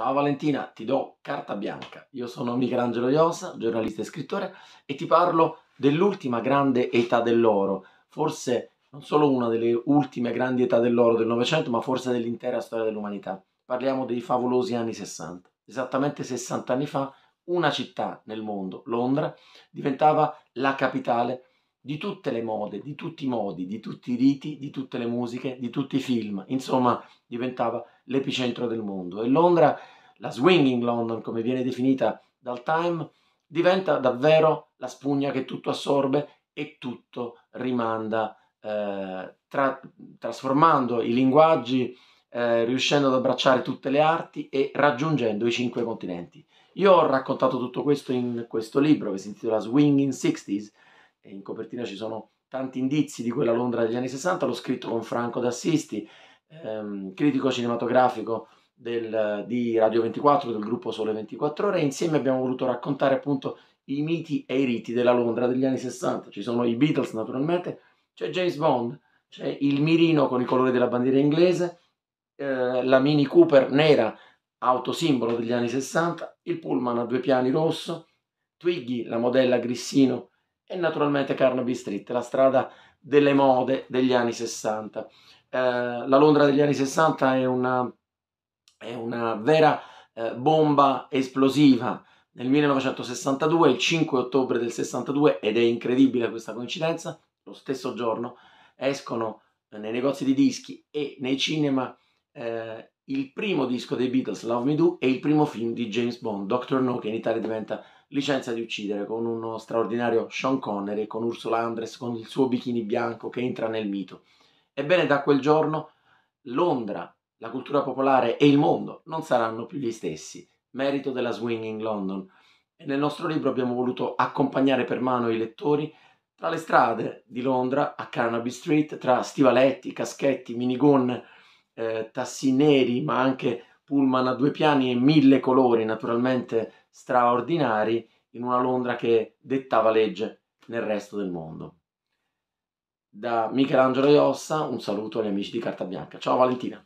Ciao Valentina, ti do carta bianca. Io sono Michelangelo Iosa, giornalista e scrittore, e ti parlo dell'ultima grande età dell'oro, forse non solo una delle ultime grandi età dell'oro del Novecento, ma forse dell'intera storia dell'umanità. Parliamo dei favolosi anni 60. Esattamente 60 anni fa, una città nel mondo, Londra, diventava la capitale di tutte le mode, di tutti i modi, di tutti i riti, di tutte le musiche, di tutti i film. Insomma, diventava l'epicentro del mondo. E Londra, la swinging London, come viene definita dal Time, diventa davvero la spugna che tutto assorbe e tutto rimanda, eh, tra, trasformando i linguaggi, eh, riuscendo ad abbracciare tutte le arti e raggiungendo i cinque continenti. Io ho raccontato tutto questo in questo libro che si intitola Swinging Sixties e in copertina ci sono tanti indizi di quella Londra degli anni 60, l'ho scritto con Franco D'Assisti, ehm, critico cinematografico del, di Radio 24, del gruppo Sole 24 Ore, e insieme abbiamo voluto raccontare appunto i miti e i riti della Londra degli anni 60. Ci sono i Beatles naturalmente, c'è James Bond, c'è il mirino con i colori della bandiera inglese, eh, la Mini Cooper nera, autosimbolo degli anni 60, il pullman a due piani rosso, Twiggy, la modella Grissino e naturalmente Carnaby Street, la strada delle mode degli anni 60. Eh, la Londra degli anni 60 è una, è una vera eh, bomba esplosiva. Nel 1962, il 5 ottobre del 62, ed è incredibile questa coincidenza, lo stesso giorno escono nei negozi di dischi e nei cinema eh, il primo disco dei Beatles, Love Me Do, e il primo film di James Bond, Doctor No, che in Italia diventa Licenza di uccidere, con uno straordinario Sean Connery, con Ursula Andress, con il suo bikini bianco che entra nel mito. Ebbene, da quel giorno Londra, la cultura popolare e il mondo non saranno più gli stessi, merito della Swinging London. E nel nostro libro abbiamo voluto accompagnare per mano i lettori tra le strade di Londra a Carnaby Street, tra stivaletti, caschetti, minigonne, eh, tassi neri, ma anche pullman a due piani e mille colori, naturalmente straordinari, in una Londra che dettava legge nel resto del mondo. Da Michelangelo Iossa un saluto agli amici di Carta Bianca. Ciao Valentina!